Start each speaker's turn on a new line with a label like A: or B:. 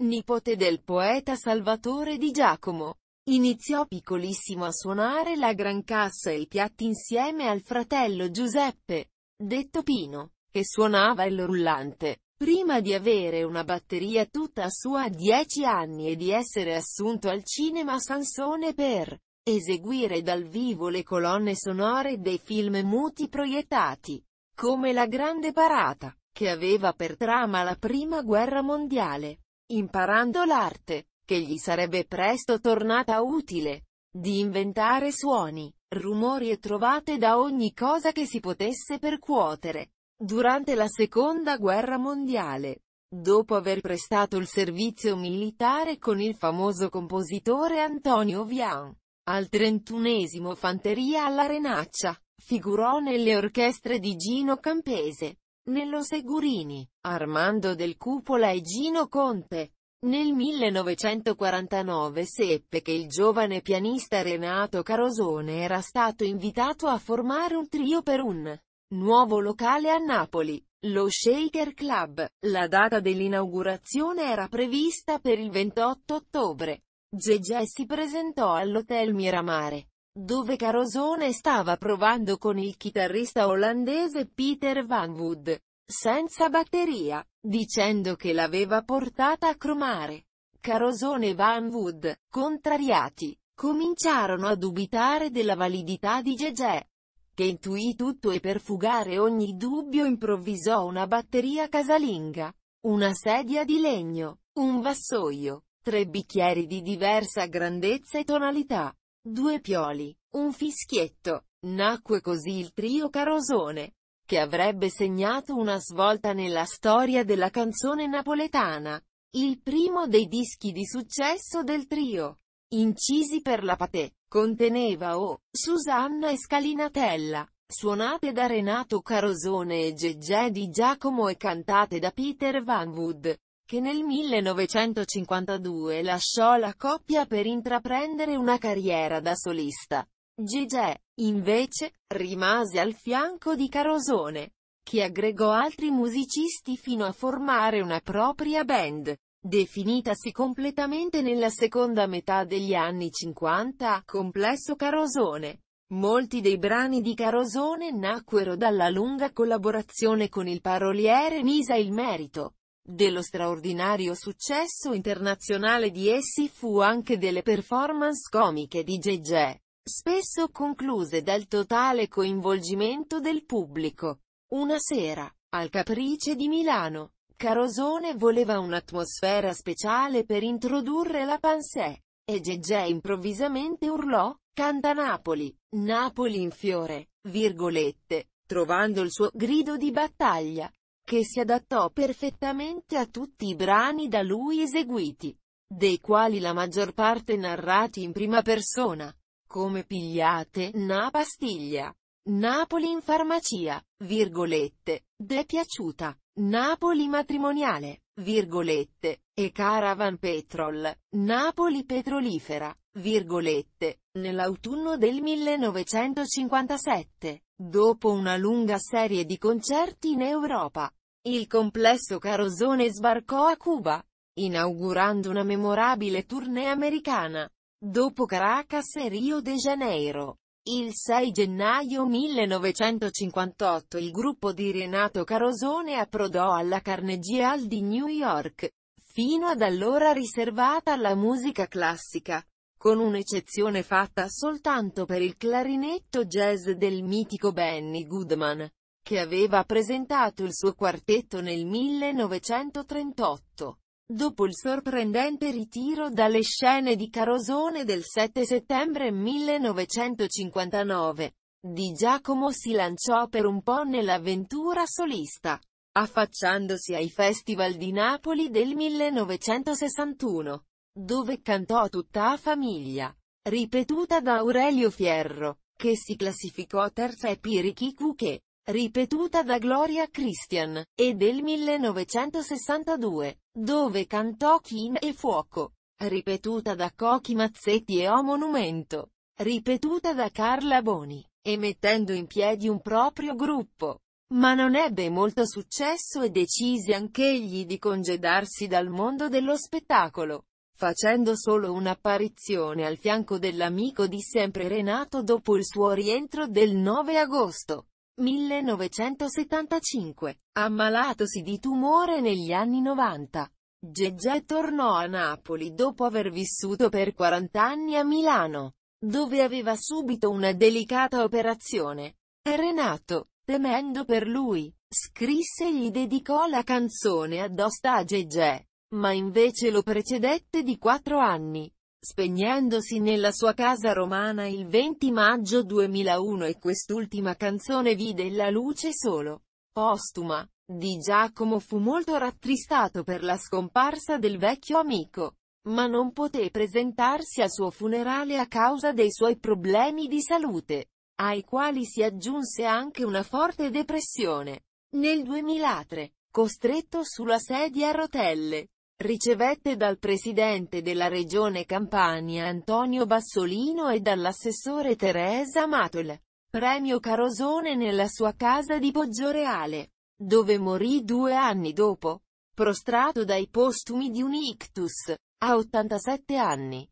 A: Nipote del poeta Salvatore Di Giacomo. Iniziò piccolissimo a suonare la grancassa e i piatti insieme al fratello Giuseppe, detto Pino, che suonava il rullante. Prima di avere una batteria tutta sua a dieci anni e di essere assunto al cinema Sansone per eseguire dal vivo le colonne sonore dei film muti proiettati, come La Grande Parata, che aveva per trama la Prima Guerra Mondiale imparando l'arte, che gli sarebbe presto tornata utile, di inventare suoni, rumori e trovate da ogni cosa che si potesse percuotere. Durante la seconda guerra mondiale, dopo aver prestato il servizio militare con il famoso compositore Antonio Vian, al 31 Fanteria alla Renaccia, figurò nelle orchestre di Gino Campese, nello Segurini, Armando del Cupola e Gino Conte. Nel 1949 seppe che il giovane pianista Renato Carosone era stato invitato a formare un trio per un nuovo locale a Napoli, lo Shaker Club. La data dell'inaugurazione era prevista per il 28 ottobre. Gegè si presentò all'Hotel Miramare, dove Carosone stava provando con il chitarrista olandese Peter Van Wood, senza batteria, dicendo che l'aveva portata a cromare. Carosone e Van Wood, contrariati, cominciarono a dubitare della validità di Gegè, che intuì tutto e per fugare ogni dubbio improvvisò una batteria casalinga, una sedia di legno, un vassoio, tre bicchieri di diversa grandezza e tonalità, Due pioli, un fischietto, nacque così il trio Carosone, che avrebbe segnato una svolta nella storia della canzone napoletana. Il primo dei dischi di successo del trio, incisi per la patè, conteneva O, oh, Susanna e Scalinatella, suonate da Renato Carosone e Gegè di Giacomo e cantate da Peter Van Wood che nel 1952 lasciò la coppia per intraprendere una carriera da solista. Gigè, invece, rimase al fianco di Carosone, che aggregò altri musicisti fino a formare una propria band, definitasi completamente nella seconda metà degli anni 50, complesso Carosone. Molti dei brani di Carosone nacquero dalla lunga collaborazione con il paroliere Misa il Merito, dello straordinario successo internazionale di essi fu anche delle performance comiche di Gégé, spesso concluse dal totale coinvolgimento del pubblico. Una sera, al Caprice di Milano, Carosone voleva un'atmosfera speciale per introdurre la Pansè, e Gégé improvvisamente urlò, canta Napoli, Napoli in fiore, virgolette, trovando il suo grido di battaglia che si adattò perfettamente a tutti i brani da lui eseguiti, dei quali la maggior parte narrati in prima persona, come Pigliate, Na pastiglia, Napoli in farmacia, virgolette, De piaciuta, Napoli matrimoniale, virgolette, e Caravan Petrol, Napoli petrolifera, virgolette, nell'autunno del 1957. Dopo una lunga serie di concerti in Europa, il complesso Carosone sbarcò a Cuba, inaugurando una memorabile tournée americana. Dopo Caracas e Rio de Janeiro. Il 6 gennaio 1958 il gruppo di Renato Carosone approdò alla Carnegie Hall di New York, fino ad allora riservata alla musica classica con un'eccezione fatta soltanto per il clarinetto jazz del mitico Benny Goodman, che aveva presentato il suo quartetto nel 1938. Dopo il sorprendente ritiro dalle scene di Carosone del 7 settembre 1959, Di Giacomo si lanciò per un po' nell'avventura solista, affacciandosi ai Festival di Napoli del 1961 dove cantò tutta la famiglia, ripetuta da Aurelio Fierro, che si classificò terza e Pirichi Cuche, ripetuta da Gloria Christian, e del 1962, dove cantò Chin e Fuoco, ripetuta da Cochi Mazzetti e O Monumento, ripetuta da Carla Boni, e mettendo in piedi un proprio gruppo. Ma non ebbe molto successo e decise anch'egli di congedarsi dal mondo dello spettacolo facendo solo un'apparizione al fianco dell'amico di sempre Renato dopo il suo rientro del 9 agosto 1975, ammalatosi di tumore negli anni 90. Gegè tornò a Napoli dopo aver vissuto per 40 anni a Milano, dove aveva subito una delicata operazione. Renato, temendo per lui, scrisse e gli dedicò la canzone addosta a Gegè. Ma invece lo precedette di quattro anni, spegnendosi nella sua casa romana il 20 maggio 2001 e quest'ultima canzone vide la luce solo. Postuma. Di Giacomo fu molto rattristato per la scomparsa del vecchio amico, ma non poté presentarsi al suo funerale a causa dei suoi problemi di salute, ai quali si aggiunse anche una forte depressione. Nel 2003, costretto sulla sedia a rotelle, ricevette dal presidente della regione Campania Antonio Bassolino e dall'assessore Teresa Matol. Premio Carosone nella sua casa di Poggioreale, dove morì due anni dopo, prostrato dai postumi di un ictus, a 87 anni.